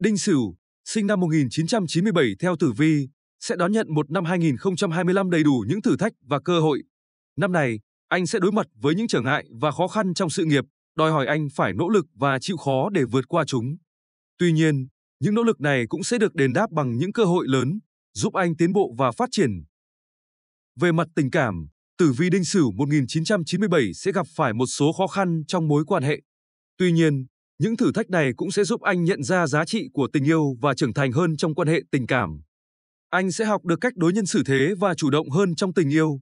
Đinh Sửu, sinh năm 1997 theo tử vi, sẽ đón nhận một năm 2025 đầy đủ những thử thách và cơ hội. Năm này, anh sẽ đối mặt với những trở ngại và khó khăn trong sự nghiệp, đòi hỏi anh phải nỗ lực và chịu khó để vượt qua chúng. Tuy nhiên, những nỗ lực này cũng sẽ được đền đáp bằng những cơ hội lớn, giúp anh tiến bộ và phát triển. Về mặt tình cảm, tử vi Đinh Sửu 1997 sẽ gặp phải một số khó khăn trong mối quan hệ. Tuy nhiên, những thử thách này cũng sẽ giúp anh nhận ra giá trị của tình yêu và trưởng thành hơn trong quan hệ tình cảm. Anh sẽ học được cách đối nhân xử thế và chủ động hơn trong tình yêu.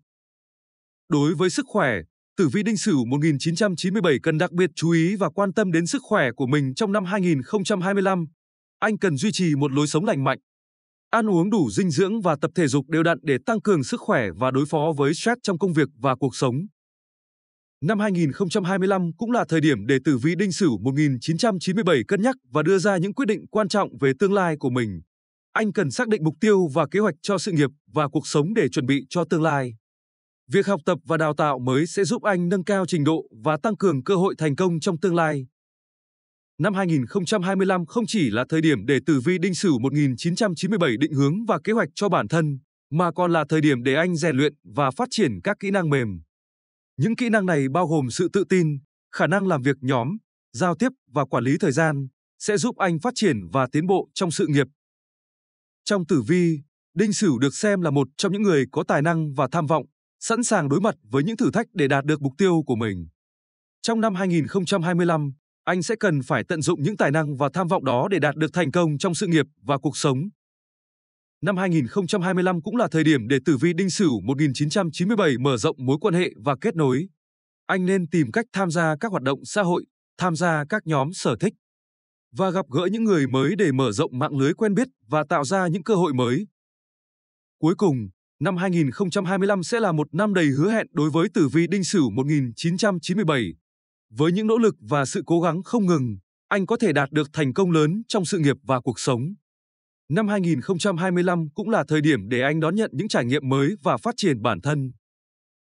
Đối với sức khỏe, Tử vi Đinh Sửu 1997 cần đặc biệt chú ý và quan tâm đến sức khỏe của mình trong năm 2025. Anh cần duy trì một lối sống lành mạnh, ăn uống đủ dinh dưỡng và tập thể dục đều đặn để tăng cường sức khỏe và đối phó với stress trong công việc và cuộc sống. Năm 2025 cũng là thời điểm để tử vi Đinh Sửu 1997 cân nhắc và đưa ra những quyết định quan trọng về tương lai của mình. Anh cần xác định mục tiêu và kế hoạch cho sự nghiệp và cuộc sống để chuẩn bị cho tương lai. Việc học tập và đào tạo mới sẽ giúp anh nâng cao trình độ và tăng cường cơ hội thành công trong tương lai. Năm 2025 không chỉ là thời điểm để tử vi Đinh Sửu 1997 định hướng và kế hoạch cho bản thân, mà còn là thời điểm để anh rèn luyện và phát triển các kỹ năng mềm. Những kỹ năng này bao gồm sự tự tin, khả năng làm việc nhóm, giao tiếp và quản lý thời gian sẽ giúp anh phát triển và tiến bộ trong sự nghiệp. Trong tử vi, Đinh Sửu được xem là một trong những người có tài năng và tham vọng, sẵn sàng đối mặt với những thử thách để đạt được mục tiêu của mình. Trong năm 2025, anh sẽ cần phải tận dụng những tài năng và tham vọng đó để đạt được thành công trong sự nghiệp và cuộc sống. Năm 2025 cũng là thời điểm để Tử Vi Đinh Sửu 1997 mở rộng mối quan hệ và kết nối. Anh nên tìm cách tham gia các hoạt động xã hội, tham gia các nhóm sở thích và gặp gỡ những người mới để mở rộng mạng lưới quen biết và tạo ra những cơ hội mới. Cuối cùng, năm 2025 sẽ là một năm đầy hứa hẹn đối với Tử Vi Đinh Sửu 1997. Với những nỗ lực và sự cố gắng không ngừng, anh có thể đạt được thành công lớn trong sự nghiệp và cuộc sống. Năm 2025 cũng là thời điểm để anh đón nhận những trải nghiệm mới và phát triển bản thân.